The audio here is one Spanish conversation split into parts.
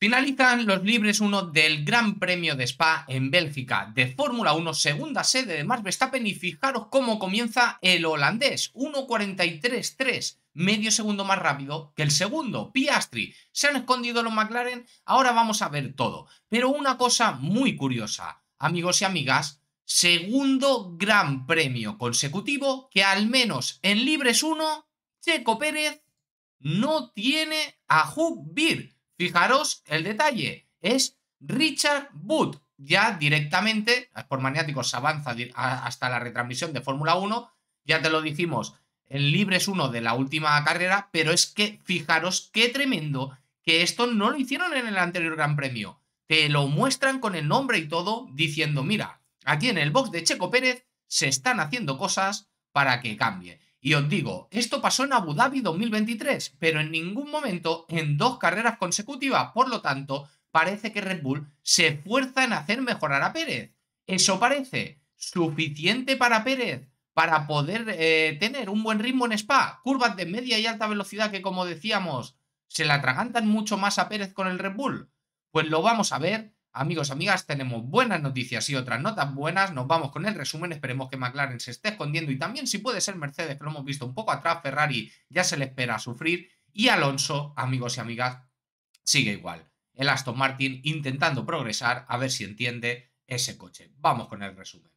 Finalizan los libres 1 del Gran Premio de Spa en Bélgica, de Fórmula 1, segunda sede de Max Verstappen y fijaros cómo comienza el holandés, 1.43.3, medio segundo más rápido que el segundo, Piastri. Se han escondido los McLaren, ahora vamos a ver todo. Pero una cosa muy curiosa, amigos y amigas, segundo Gran Premio consecutivo que al menos en libres 1, Checo Pérez no tiene a Hugh Beer Fijaros el detalle, es Richard Wood. Ya directamente, por maniáticos, se avanza hasta la retransmisión de Fórmula 1. Ya te lo dijimos en Libres 1 de la última carrera, pero es que fijaros qué tremendo que esto no lo hicieron en el anterior Gran Premio. Te lo muestran con el nombre y todo, diciendo, mira, aquí en el box de Checo Pérez se están haciendo cosas para que cambie. Y os digo, esto pasó en Abu Dhabi 2023, pero en ningún momento en dos carreras consecutivas. Por lo tanto, parece que Red Bull se esfuerza en hacer mejorar a Pérez. Eso parece suficiente para Pérez para poder eh, tener un buen ritmo en Spa. Curvas de media y alta velocidad que, como decíamos, se la atragantan mucho más a Pérez con el Red Bull. Pues lo vamos a ver Amigos, amigas, tenemos buenas noticias y otras no tan buenas. Nos vamos con el resumen. Esperemos que McLaren se esté escondiendo y también si puede ser Mercedes, que lo hemos visto un poco atrás. Ferrari ya se le espera a sufrir. Y Alonso, amigos y amigas, sigue igual. El Aston Martin intentando progresar a ver si entiende ese coche. Vamos con el resumen.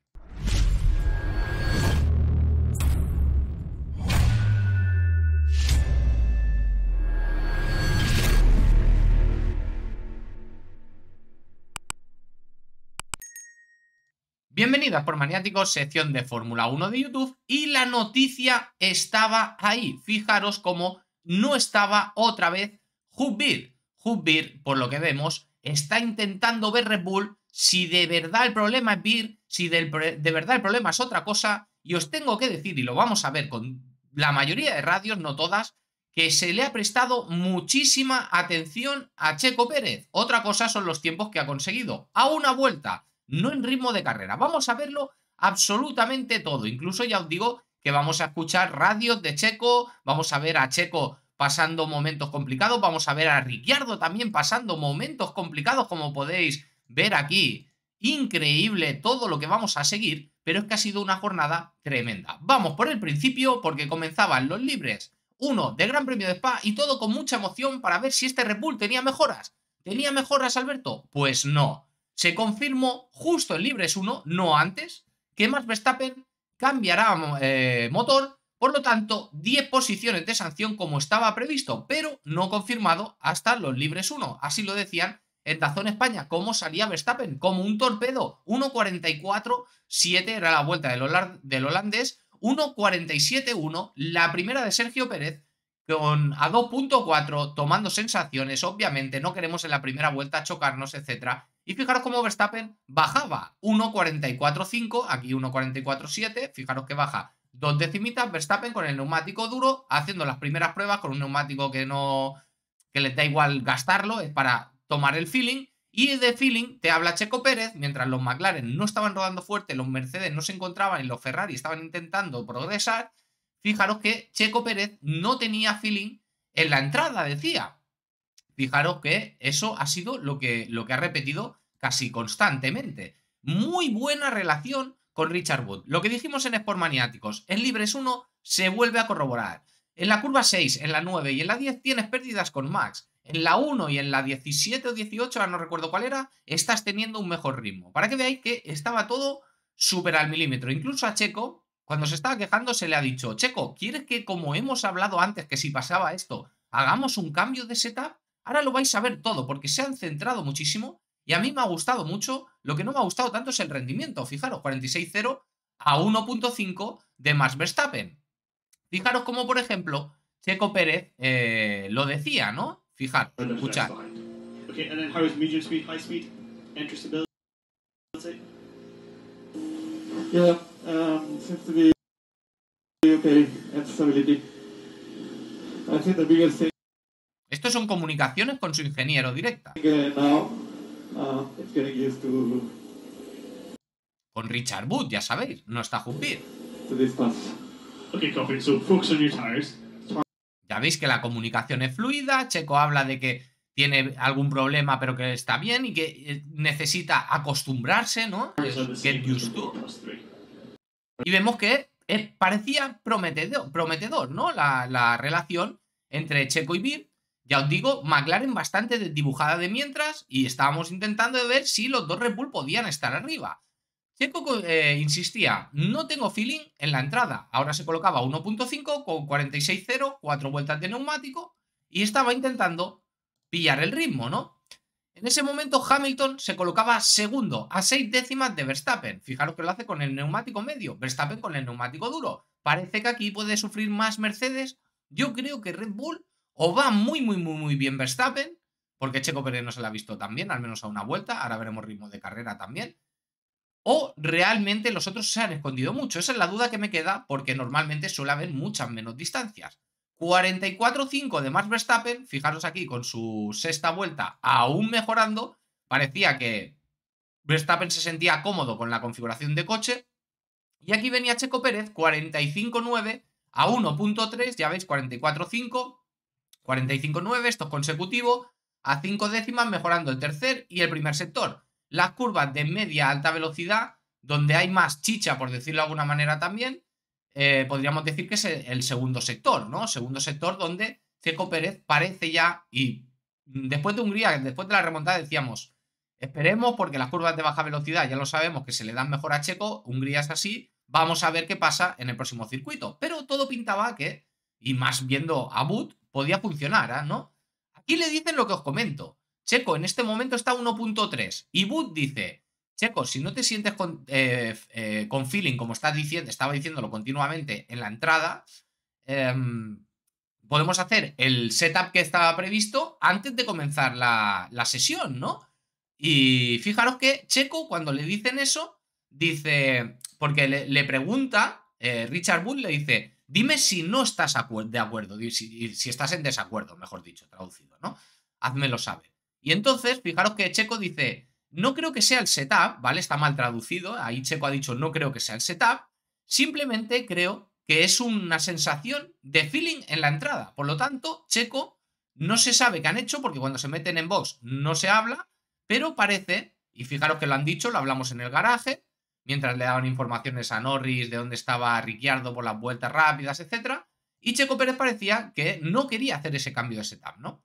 Bienvenidas por Maniáticos, sección de Fórmula 1 de YouTube y la noticia estaba ahí. Fijaros cómo no estaba otra vez Hubbir. Hubbir, por lo que vemos, está intentando ver Red Bull si de verdad el problema es Beer, si de verdad el problema es otra cosa. Y os tengo que decir, y lo vamos a ver con la mayoría de radios, no todas, que se le ha prestado muchísima atención a Checo Pérez. Otra cosa son los tiempos que ha conseguido. A una vuelta no en ritmo de carrera. Vamos a verlo absolutamente todo. Incluso ya os digo que vamos a escuchar radios de Checo, vamos a ver a Checo pasando momentos complicados, vamos a ver a Ricciardo también pasando momentos complicados, como podéis ver aquí. Increíble todo lo que vamos a seguir, pero es que ha sido una jornada tremenda. Vamos por el principio porque comenzaban los libres, uno de Gran Premio de Spa y todo con mucha emoción para ver si este Red Bull tenía mejoras. ¿Tenía mejoras Alberto? Pues no se confirmó justo en Libres 1, no antes, que Max Verstappen cambiará eh, motor, por lo tanto, 10 posiciones de sanción como estaba previsto, pero no confirmado hasta los Libres 1. Así lo decían en Tazón España, cómo salía Verstappen, como un torpedo. 1.44.7 era la vuelta del, del holandés, 1.47.1 la primera de Sergio Pérez, con a 2.4 tomando sensaciones, obviamente no queremos en la primera vuelta chocarnos, etcétera y fijaros cómo Verstappen bajaba 1.44.5, aquí 1.44.7, fijaros que baja dos decimitas Verstappen con el neumático duro, haciendo las primeras pruebas con un neumático que no que les da igual gastarlo, es para tomar el feeling. Y de feeling te habla Checo Pérez, mientras los McLaren no estaban rodando fuerte, los Mercedes no se encontraban y los Ferrari estaban intentando progresar. Fijaros que Checo Pérez no tenía feeling en la entrada, decía. Fijaros que eso ha sido lo que, lo que ha repetido casi constantemente. Muy buena relación con Richard Wood. Lo que dijimos en Sport Maniáticos, en Libres 1 se vuelve a corroborar. En la curva 6, en la 9 y en la 10 tienes pérdidas con Max. En la 1 y en la 17 o 18, ahora no recuerdo cuál era, estás teniendo un mejor ritmo. Para que veáis que estaba todo súper al milímetro. Incluso a Checo, cuando se estaba quejando, se le ha dicho, Checo, ¿quieres que como hemos hablado antes, que si pasaba esto, hagamos un cambio de setup? Ahora lo vais a ver todo porque se han centrado muchísimo y a mí me ha gustado mucho. Lo que no me ha gustado tanto es el rendimiento. Fijaros, 46 a 1.5 de Max Verstappen. Fijaros como, por ejemplo, Checo Pérez eh, lo decía, ¿no? Fijaros, escuchad. Okay, speed, Yeah, um, esto son comunicaciones con su ingeniero directa. Con Richard Wood, ya sabéis, no está Jupir. Ya veis que la comunicación es fluida, Checo habla de que tiene algún problema pero que está bien y que eh, necesita acostumbrarse, ¿no? Get used to. Y vemos que parecía prometedor, prometedor ¿no? La, relación entre Checo y Bill ya os digo, McLaren bastante dibujada de mientras y estábamos intentando ver si los dos Red Bull podían estar arriba. Checo eh, insistía, no tengo feeling en la entrada. Ahora se colocaba 1.5 con 46.0, cuatro vueltas de neumático y estaba intentando pillar el ritmo, ¿no? En ese momento Hamilton se colocaba segundo, a seis décimas de Verstappen. Fijaros que lo hace con el neumático medio, Verstappen con el neumático duro. Parece que aquí puede sufrir más Mercedes. Yo creo que Red Bull o va muy, muy, muy, muy bien Verstappen, porque Checo Pérez no se la ha visto tan bien, al menos a una vuelta, ahora veremos ritmo de carrera también. O realmente los otros se han escondido mucho. Esa es la duda que me queda, porque normalmente suele haber muchas menos distancias. 44.5 5 de más Verstappen, fijaros aquí con su sexta vuelta aún mejorando, parecía que Verstappen se sentía cómodo con la configuración de coche. Y aquí venía Checo Pérez, 45-9 a 1.3, ya veis, 44.5. 45,9, esto es consecutivo, a cinco décimas mejorando el tercer y el primer sector. Las curvas de media alta velocidad, donde hay más chicha, por decirlo de alguna manera también, eh, podríamos decir que es el segundo sector, ¿no? Segundo sector donde Checo Pérez parece ya, y después de Hungría, después de la remontada decíamos, esperemos porque las curvas de baja velocidad ya lo sabemos que se le dan mejor a Checo, Hungría es así, vamos a ver qué pasa en el próximo circuito. Pero todo pintaba que, y más viendo a Boot, podía funcionar, ¿ah? ¿no? Aquí le dicen lo que os comento. Checo, en este momento está 1.3. Y Wood dice, Checo, si no te sientes con, eh, eh, feeling, como estás diciendo, estaba diciéndolo continuamente en la entrada, em, podemos hacer el setup que estaba previsto antes de comenzar la, sesión, ¿no? Y fijaros que Checo, cuando le dicen eso, dice, porque le, pregunta, eh, Richard Wood le dice, Dime si no estás de acuerdo, si, estás en desacuerdo, mejor dicho, traducido, ¿no? lo saber. Y entonces, fijaros que Checo dice, no creo que sea el setup, ¿vale? Está mal traducido, ahí Checo ha dicho, no creo que sea el setup, simplemente creo que es una sensación de feeling en la entrada. Por lo tanto, Checo no se sabe qué han hecho porque cuando se meten en box no se habla, pero parece, y fijaros que lo han dicho, lo hablamos en el garaje, mientras le daban informaciones a Norris de dónde estaba Ricciardo por las vueltas rápidas, etc. Y Checo Pérez parecía que no quería hacer ese cambio de setup, ¿no?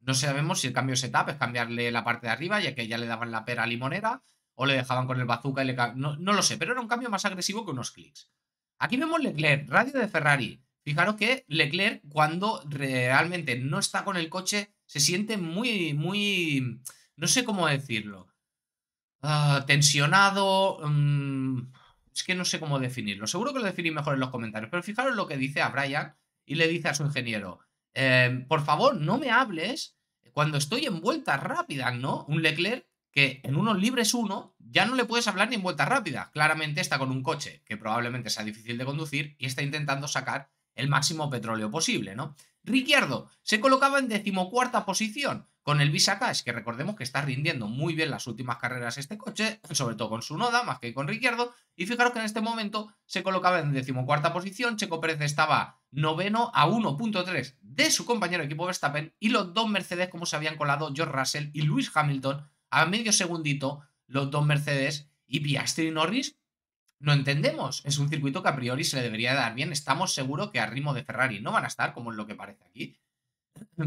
No sabemos si el cambio de setup es cambiarle la parte de arriba, ya que ya le daban la pera limonera, o le dejaban con el bazooka y le... No, no lo sé, pero era un cambio más agresivo que unos clics. Aquí vemos Leclerc, radio de Ferrari. Fijaros que Leclerc, cuando realmente no está con el coche, se siente muy, muy... No sé cómo decirlo Ah, tensionado. Mm, es que no sé cómo definirlo. Seguro que lo definí mejor en los comentarios. Pero fijaros lo que dice a Brian y le dice a su ingeniero: em, Por favor, no me hables cuando estoy en vuelta rápida, ¿no? Un Leclerc que en unos libres uno ya no le puedes hablar ni en vuelta rápida. Claramente está con un coche que probablemente sea difícil de conducir y está intentando sacar el máximo petróleo posible, ¿no? Ricciardo se colocaba en decimocuarta posición con el Visa es que recordemos que está rindiendo muy bien las últimas carreras este coche, sobre todo con su noda, más que con Ricciardo, y fijaros que en este momento se colocaba en decimocuarta posición, Checo Pérez estaba noveno a 1.3 de su compañero equipo Verstappen, y los dos Mercedes, como se habían colado George Russell y Lewis Hamilton, a medio segundito, los dos Mercedes y Piastri Norris, no entendemos. Es un circuito que a priori se le debería dar bien. Estamos seguros que a ritmo de Ferrari no van a estar, como es lo que parece aquí.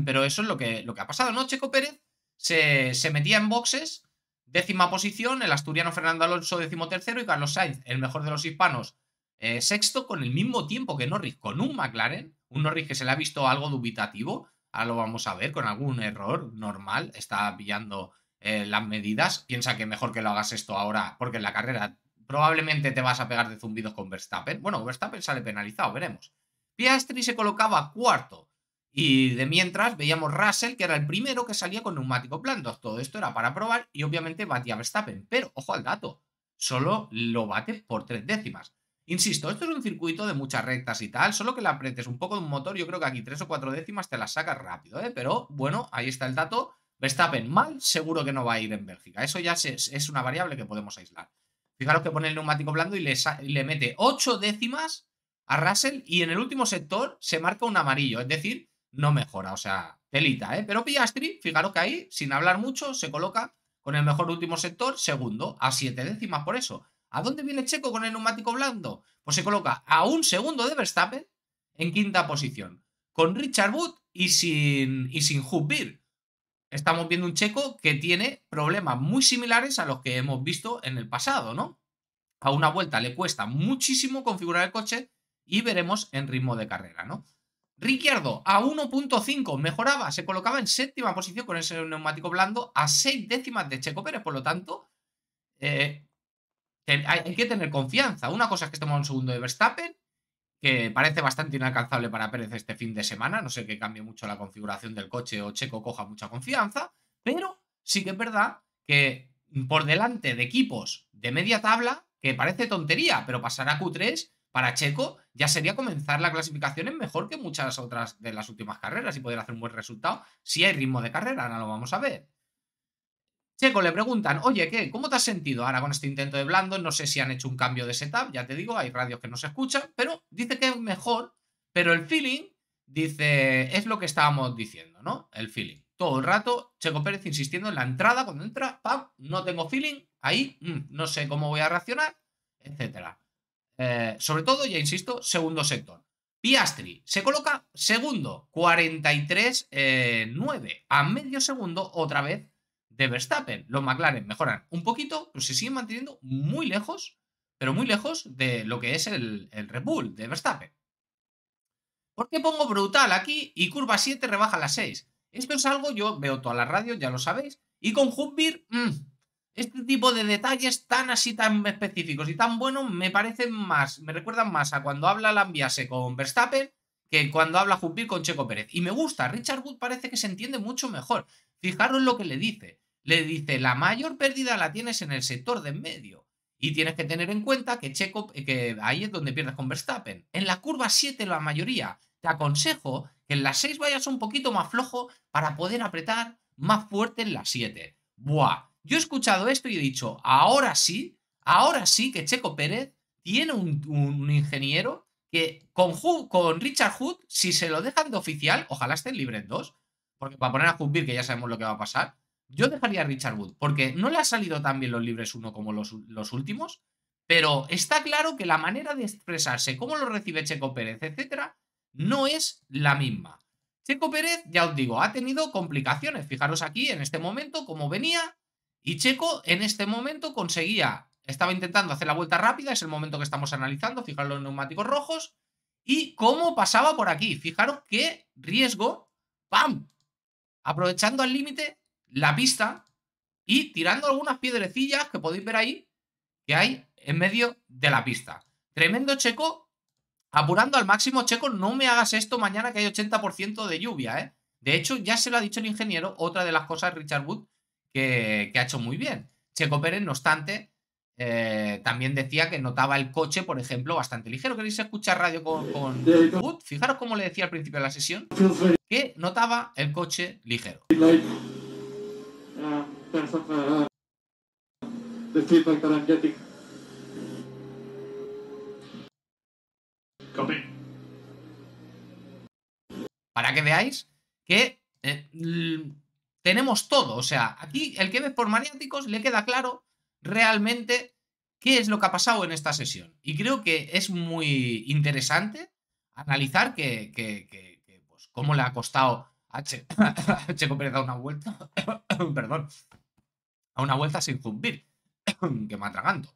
Pero eso es lo que, lo que ha pasado, ¿no? Checo Pérez se, metía en boxes, décima posición, el asturiano Fernando Alonso décimo tercero y Carlos Sainz, el mejor de los hispanos, eh, sexto con el mismo tiempo que Norris, con un McLaren, un Norris que se le ha visto algo dubitativo, ahora lo vamos a ver, con algún error normal, está pillando eh, las medidas, piensa que mejor que lo hagas esto ahora, porque en la carrera probablemente te vas a pegar de zumbidos con Verstappen. Bueno, Verstappen sale penalizado, veremos. Piastri se colocaba cuarto, y de mientras veíamos Russell, que era el primero que salía con neumático blandos. Todo esto era para probar y obviamente batía Verstappen. Pero ojo al dato, solo lo bate por tres décimas. Insisto, esto es un circuito de muchas rectas y tal, solo que le apretes un poco de un motor, yo creo que aquí tres o cuatro décimas te la sacas rápido, ¿eh? Pero bueno, ahí está el dato. Verstappen mal, seguro que no va a ir en Bélgica. Eso ya es una variable que podemos aislar. Fijaros que pone el neumático blando y le, y le mete ocho décimas a Russell y en el último sector se marca un amarillo, es decir, no mejora. O sea, pelita, ¿eh? Pero Piastri, fijaros que ahí, sin hablar mucho, se coloca con el mejor último sector, segundo, a siete décimas por eso. ¿A dónde viene Checo con el neumático blando? Pues se coloca a un segundo de Verstappen en quinta posición, con Richard Wood y sin, y sin Estamos viendo un Checo que tiene problemas muy similares a los que hemos visto en el pasado, ¿no? A una vuelta le cuesta muchísimo configurar el coche y veremos en ritmo de carrera, ¿no? Ricciardo a 1.5 mejoraba, se colocaba en séptima posición con ese neumático blando a seis décimas de Checo Pérez, por lo tanto, eh, hay que tener confianza. Una cosa es que estemos en un segundo de Verstappen, que parece bastante inalcanzable para Pérez este fin de semana, no sé que cambie mucho la configuración del coche o Checo coja mucha confianza, pero sí que es verdad que por delante de equipos de media tabla, que parece tontería, pero pasará Q3 para Checo ya sería comenzar la clasificación en mejor que muchas otras de las últimas carreras y poder hacer un buen resultado si hay ritmo de carrera, ahora lo vamos a ver. Checo le preguntan, oye, ¿qué? ¿Cómo te has sentido ahora con este intento de blando? No sé si han hecho un cambio de setup, ya te digo, hay radios que no se escuchan, pero dice que es mejor, pero el feeling, dice, es lo que estábamos diciendo, ¿no? El feeling. Todo el rato, Checo Pérez insistiendo en la entrada, cuando entra, ¡pam! No tengo feeling, ahí, mm, no sé cómo voy a reaccionar, etcétera. Eh, sobre todo, ya insisto, segundo sector. Piastri se coloca segundo, 43-9, eh, a medio segundo otra vez de Verstappen. Los McLaren mejoran un poquito, pero se siguen manteniendo muy lejos, pero muy lejos de lo que es el, el Red Bull de Verstappen. ¿Por qué pongo brutal aquí y curva 7 rebaja la 6? Esto es algo, yo veo toda la radio, ya lo sabéis, y con Hubbir, mm, este tipo de detalles tan así, tan específicos y tan buenos me parecen más, me recuerdan más a cuando habla Lambiase con Verstappen que cuando habla Jupir con Checo Pérez. Y me gusta, Richard Wood parece que se entiende mucho mejor. Fijaros lo que le dice. Le dice, la mayor pérdida la tienes en el sector de en medio. Y tienes que tener en cuenta que Checo, que ahí es donde pierdes con Verstappen. En la curva 7 la mayoría. Te aconsejo que en la 6 vayas un poquito más flojo para poder apretar más fuerte en la 7. Buah, yo he escuchado esto y he dicho, ahora sí, ahora sí que Checo Pérez tiene un, ingeniero que con, con Richard Hood, si se lo dejan de oficial, ojalá estén libres en dos, porque para poner a Hoodbeer, que ya sabemos lo que va a pasar, yo dejaría a Richard Wood, porque no le ha salido tan bien los libres uno como los, los últimos, pero está claro que la manera de expresarse, cómo lo recibe Checo Pérez, etcétera, no es la misma. Checo Pérez, ya os digo, ha tenido complicaciones. Fijaros aquí en este momento cómo venía, y Checo en este momento conseguía, estaba intentando hacer la vuelta rápida, es el momento que estamos analizando, fijaros los neumáticos rojos, y cómo pasaba por aquí. Fijaros qué riesgo, ¡pam! Aprovechando al límite la pista y tirando algunas piedrecillas que podéis ver ahí que hay en medio de la pista. Tremendo Checo, apurando al máximo. Checo, no me hagas esto mañana que hay 80% de lluvia, ¿eh? De hecho, ya se lo ha dicho el ingeniero, otra de las cosas, Richard Wood, que, ha hecho muy bien. Checo Pérez, no obstante, eh, también decía que notaba el coche, por ejemplo, bastante ligero. ¿Queréis escuchar radio con, Wood? Fijaros cómo le decía al principio de la sesión que notaba el coche ligero. Para que veáis que eh, tenemos todo. O sea, aquí el que ve por maniáticos le queda claro realmente qué es lo que ha pasado en esta sesión. Y creo que es muy interesante analizar que, que, pues, cómo le ha costado a, che, Checo a una vuelta, perdón, a una vuelta sin zumbir, que me atraganto.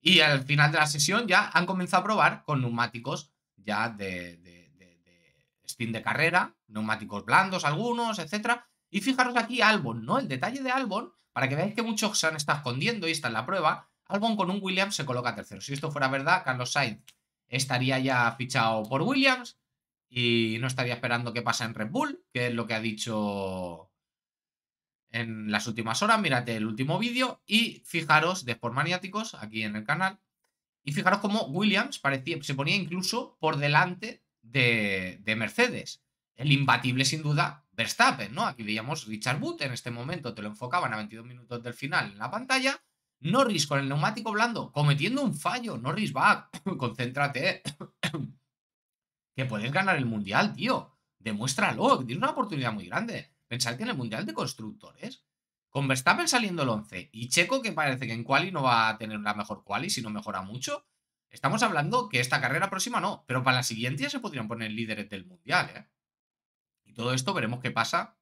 Y al final de la sesión ya han comenzado a probar con neumáticos ya de, de, spin de carrera, neumáticos blandos algunos, etcétera, y fijaros aquí Albon, ¿no? El detalle de Albon, para que veáis que muchos se han estado escondiendo y está en la prueba, Albon con un Williams se coloca tercero. Si esto fuera verdad, Carlos Sainz estaría ya fichado por Williams y no estaría esperando qué pasa en Red Bull, que es lo que ha dicho en las últimas horas. Mírate el último vídeo y fijaros de Sport Maniáticos aquí en el canal. Y fijaros cómo Williams parecía, se ponía incluso por delante de Mercedes. El imbatible, sin duda, Verstappen, ¿no? Aquí veíamos Richard Wood en este momento, te lo enfocaban a 22 minutos del final en la pantalla. Norris con el neumático blando, cometiendo un fallo. Norris va, concéntrate. que puedes ganar el mundial, tío. Demuéstralo, tienes una oportunidad muy grande. Pensad que en el mundial de constructores, con Verstappen saliendo el 11 y Checo, que parece que en quali no va a tener la mejor quali si no mejora mucho, estamos hablando que esta carrera próxima no, pero para la siguiente ya se podrían poner líderes del mundial, ¿eh? todo esto veremos qué pasa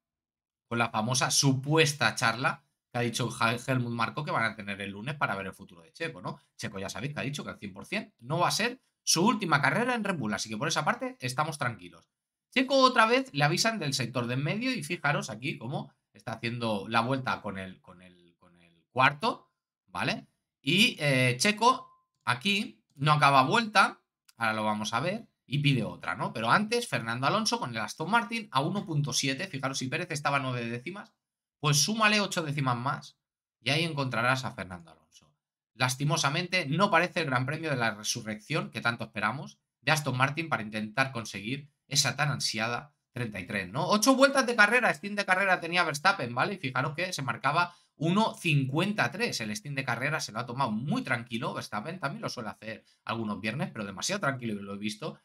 con la famosa supuesta charla que ha dicho Helmut Marco que van a tener el lunes para ver el futuro de Checo, ¿no? Checo ya sabéis que ha dicho que al 100% no va a ser su última carrera en Red Bull, así que por esa parte estamos tranquilos. Checo otra vez le avisan del sector de en medio y fijaros aquí cómo está haciendo la vuelta con el, con el, con el cuarto, ¿vale? Y eh, Checo aquí no acaba vuelta, ahora lo vamos a ver, y pide otra, ¿no? Pero antes, Fernando Alonso con el Aston Martin a 1.7, fijaros, si Pérez estaba a 9 décimas, pues súmale 8 décimas más y ahí encontrarás a Fernando Alonso. Lastimosamente, no parece el Gran Premio de la Resurrección que tanto esperamos de Aston Martin para intentar conseguir esa tan ansiada 33, ¿no? 8 vueltas de carrera, Steam de carrera tenía Verstappen, ¿vale? Y fijaros que se marcaba 1.53. El Steam de carrera se lo ha tomado muy tranquilo. Verstappen también lo suele hacer algunos viernes, pero demasiado tranquilo y lo he visto.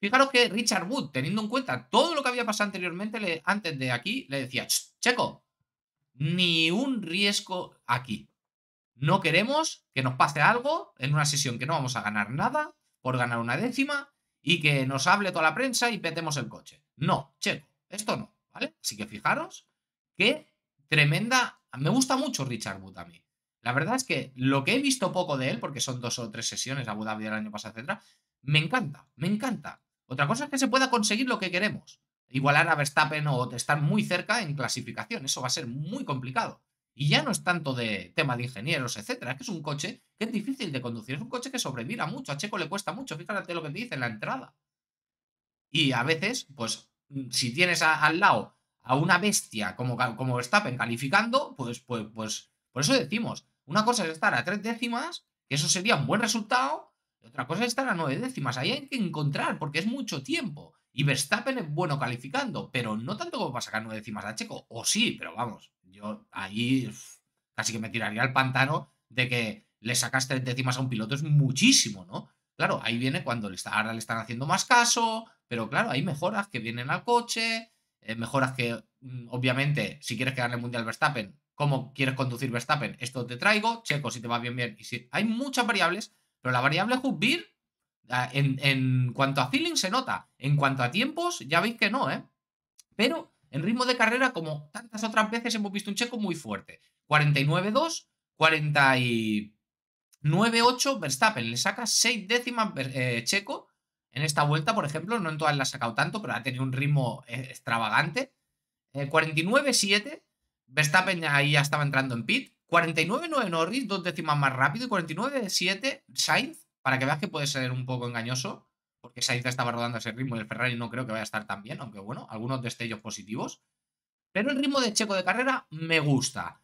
Fijaros que Richard Wood, teniendo en cuenta todo lo que había pasado anteriormente, antes de aquí, le decía, Checo, ni un riesgo aquí. No queremos que nos pase algo en una sesión que no vamos a ganar nada por ganar una décima y que nos hable toda la prensa y petemos el coche. No, Checo, esto no, ¿vale? Así que fijaros que tremenda... Me gusta mucho Richard Wood a mí. La verdad es que lo que he visto poco de él, porque son dos o tres sesiones, Abu Dhabi del año pasado, etc., me encanta, me encanta. Otra cosa es que se pueda conseguir lo que queremos. Igualar a Verstappen o estar muy cerca en clasificación. Eso va a ser muy complicado. Y ya no es tanto de tema de ingenieros, etcétera. Es que es un coche que es difícil de conducir. Es un coche que sobrevira mucho. A Checo le cuesta mucho. Fíjate lo que te dice en la entrada. Y a veces, pues, mm, si tienes al lado a una bestia como, como Verstappen calificando, pues, pues, pues, por eso decimos, una cosa es estar a tres décimas, que eso sería un buen resultado, otra cosa es estar a nueve décimas. Ahí hay que encontrar, porque es mucho tiempo. Y Verstappen es bueno calificando, pero no tanto como para sacar nueve décimas a Checo. O sí, pero vamos, yo ahí casi que me tiraría al pantano de que le sacas tres décimas a un piloto. Es muchísimo, ¿no? Claro, ahí viene cuando ahora le están haciendo más caso, pero claro, hay mejoras que vienen al coche, eh, mejoras que, mm, obviamente, si quieres quedar en el Mundial Verstappen, cómo quieres conducir Verstappen, esto te traigo, Checo, si te va bien, bien. Y si hay muchas variables pero la variable Hutbir, ah, en, cuanto a feeling, se nota. En cuanto a tiempos, ya veis que no, ¿eh? Pero en ritmo de carrera, como tantas otras veces, hemos visto un checo muy fuerte. 49-2, 49-8 Verstappen. Le saca 6 décimas eh, checo en esta vuelta, por ejemplo. No en todas la ha sacado tanto, pero ha tenido un ritmo eh, extravagante. Eh, 49-7. Verstappen ahí ya estaba entrando en pit. 49.9 Norris, dos décimas más rápido, y 49.7 Sainz, para que veas que puede ser un poco engañoso, porque Sainz estaba rodando ese ritmo y el Ferrari no creo que vaya a estar tan bien, aunque bueno, algunos destellos positivos. Pero el ritmo de Checo de carrera me gusta.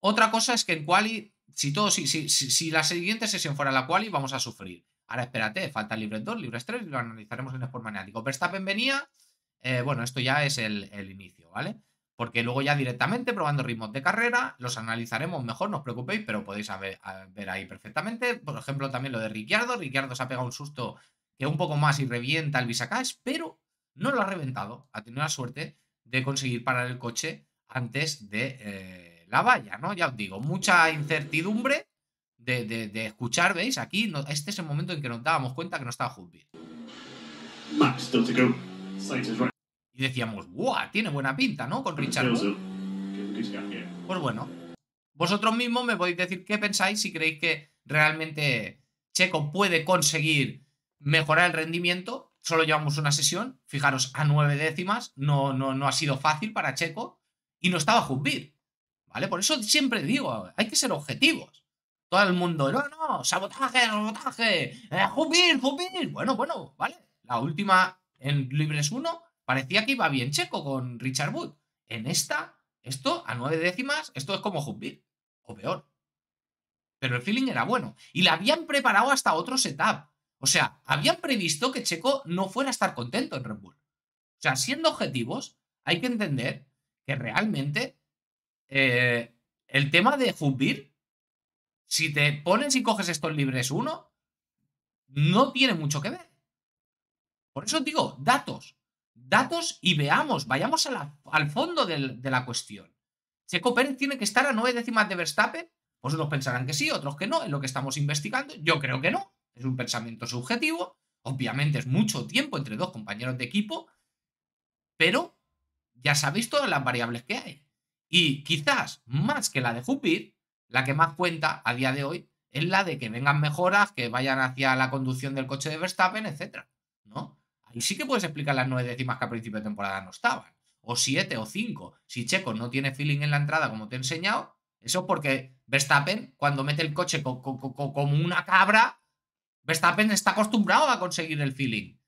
Otra cosa es que en Quali, si, todo, si, si, si la siguiente sesión fuera la Quali, vamos a sufrir. Ahora espérate, falta libre 2, libres 3 y lo analizaremos en Sport Maniático. Verstappen venía, eh, bueno, esto ya es el inicio, ¿vale? porque luego ya directamente probando ritmos de carrera, los analizaremos mejor, no os preocupéis, pero podéis ver, ahí perfectamente. Por ejemplo, también lo de Ricciardo. Ricciardo se ha pegado un susto que un poco más y revienta el Visacás, pero no lo ha reventado. Ha tenido la suerte de conseguir parar el coche antes de eh, la valla, ¿no? Ya os digo, mucha incertidumbre de, escuchar, ¿veis? Aquí este es el momento en que nos dábamos cuenta que no estaba Hulby. Max, still to go. Y decíamos, ¡guau! Tiene buena pinta, ¿no? Con Richard. Pues bueno, vosotros mismos me podéis decir qué pensáis si creéis que realmente Checo puede conseguir mejorar el rendimiento. Solo llevamos una sesión, fijaros, a nueve décimas. No, no, no ha sido fácil para Checo y no estaba Jumbir. ¿Vale? Por eso siempre digo, hay que ser objetivos. Todo el mundo, no, no, sabotaje, sabotaje, ¡Jubir, eh, Jumbir, Bueno, bueno, ¿vale? La última en Libres 1 Parecía que iba bien Checo con Richard Wood. En esta, esto a nueve décimas, esto es como jubil o peor. Pero el feeling era bueno. Y la habían preparado hasta otro setup. O sea, habían previsto que Checo no fuera a estar contento en Red Bull. O sea, siendo objetivos, hay que entender que realmente eh, el tema de Hubbeer, si te pones y coges estos libres uno, no tiene mucho que ver. Por eso digo, datos datos y veamos, vayamos al fondo de la cuestión. Checo Pérez tiene que estar a nueve décimas de Verstappen. Pues unos pensarán que sí, otros que no, es lo que estamos investigando. Yo creo que no, es un pensamiento subjetivo. Obviamente es mucho tiempo entre dos compañeros de equipo, pero ya sabéis todas las variables que hay. Y quizás más que la de Jupiter, la que más cuenta a día de hoy es la de que vengan mejoras, que vayan hacia la conducción del coche de Verstappen, etc. ¿no? y sí que puedes explicar las nueve décimas que a principio de temporada no estaban. O siete o cinco. Si Checo no tiene feeling en la entrada, como te he enseñado, eso porque Verstappen, cuando mete el coche como una cabra, Verstappen está acostumbrado a conseguir el feeling.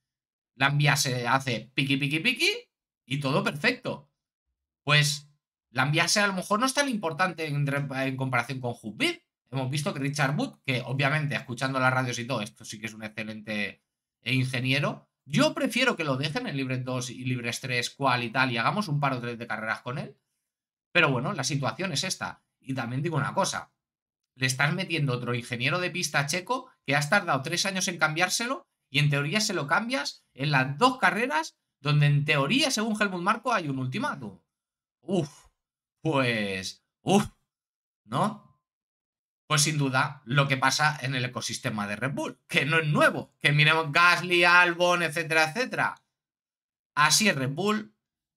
La se hace piqui, piqui, piqui y todo perfecto. Pues la se a lo mejor no es tan importante en, comparación con Hubert. Hemos visto que Richard Wood, que obviamente escuchando las radios y todo, esto sí que es un excelente eh, ingeniero, yo prefiero que lo dejen en Libres 2 y Libres 3, cual y tal, y hagamos un par o tres de carreras con él. Pero bueno, la situación es esta. Y también digo una cosa, le estás metiendo otro ingeniero de pista checo que has tardado tres años en cambiárselo y en teoría se lo cambias en las dos carreras donde en teoría, según Helmut Marco, hay un ultimátum. Uf, pues, uf, ¿no? pues sin duda lo que pasa en el ecosistema de Red Bull, que no es nuevo, que miremos Gasly, Albon, etcétera, etcétera. Así es Red Bull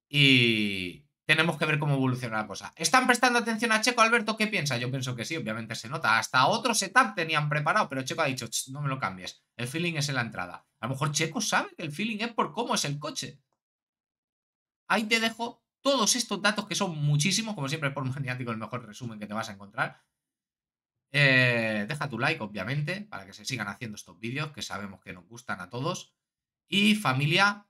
y tenemos que ver cómo evoluciona la cosa. ¿Están prestando atención a Checo, Alberto? ¿Qué piensa? Yo pienso que sí, obviamente se nota. Hasta otro setup tenían preparado, pero Checo ha dicho, no me lo cambies, el feeling es en la entrada. A lo mejor Checo sabe que el feeling es por cómo es el coche. Ahí te dejo todos estos datos que son muchísimos, como siempre por maniático el mejor resumen que te vas a encontrar eh, deja tu like, obviamente, para que se sigan haciendo estos vídeos que sabemos que nos gustan a todos. Y familia,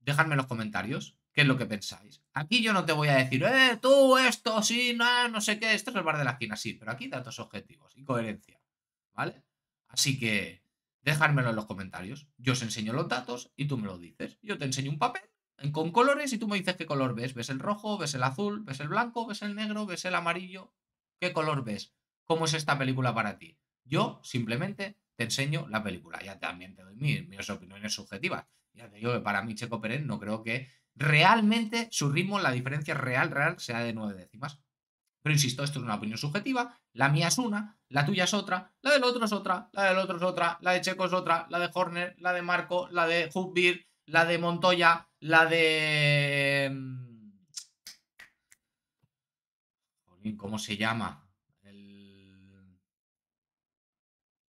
dejadme en los comentarios qué es lo que pensáis. Aquí yo no te voy a decir, eh, tú esto, sí, no, no sé qué, esto es el bar de la esquina, sí, pero aquí datos objetivos y coherencia, ¿vale? Así que dejármelo en los comentarios. Yo os enseño los datos y tú me lo dices. Yo te enseño un papel con colores y tú me dices qué color ves. ¿Ves el rojo? ¿Ves el azul? ¿Ves el blanco? ¿Ves el negro? ¿Ves el amarillo? ¿Qué color ves? cómo es esta película para ti. Yo simplemente te enseño la película, ya también te doy mis, opiniones subjetivas. Ya te digo que para mí Checo Pérez no creo que realmente su ritmo, la diferencia real, real, sea de nueve décimas. Pero insisto, esto es una opinión subjetiva, la mía es una, la tuya es otra, la del otro es otra, la del otro es otra, la de Checo es otra, la de Horner, la de Marco, la de Huckbeard, la de Montoya, la de... Mm, ¿Cómo se llama?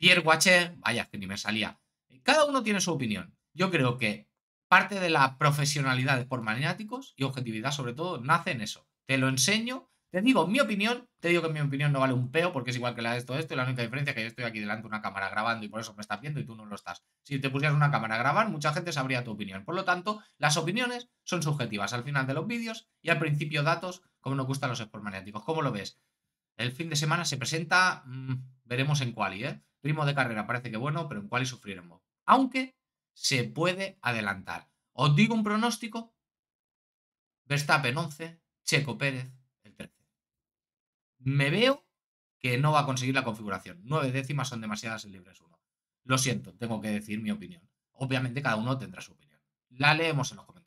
Pierre Watcher, vaya, que ni me salía. Cada uno tiene su opinión. Yo creo que parte de la profesionalidad por maniáticos y objetividad, sobre todo, nace en eso. Te lo enseño, te digo mi opinión, te digo que mi opinión no vale un peo porque es igual que la de esto, esto, y la única diferencia es que yo estoy aquí delante de una cámara grabando y por eso me estás viendo y tú no lo estás. Si te pusieras una cámara a grabar, mucha gente sabría tu opinión. Por lo tanto, las opiniones son subjetivas al final de los vídeos y al principio datos, como nos gustan los sport maniáticos. ¿Cómo lo ves? El fin de semana se presenta, mm, veremos en quali, ¿eh? Primo de carrera parece que bueno, pero en y sufriremos. Aunque se puede adelantar. Os digo un pronóstico. Verstappen 11, Checo Pérez el 13. Me veo que no va a conseguir la configuración. Nueve décimas son demasiadas en libres 1. Lo siento, tengo que decir mi opinión. Obviamente cada uno tendrá su opinión. La leemos en los comentarios.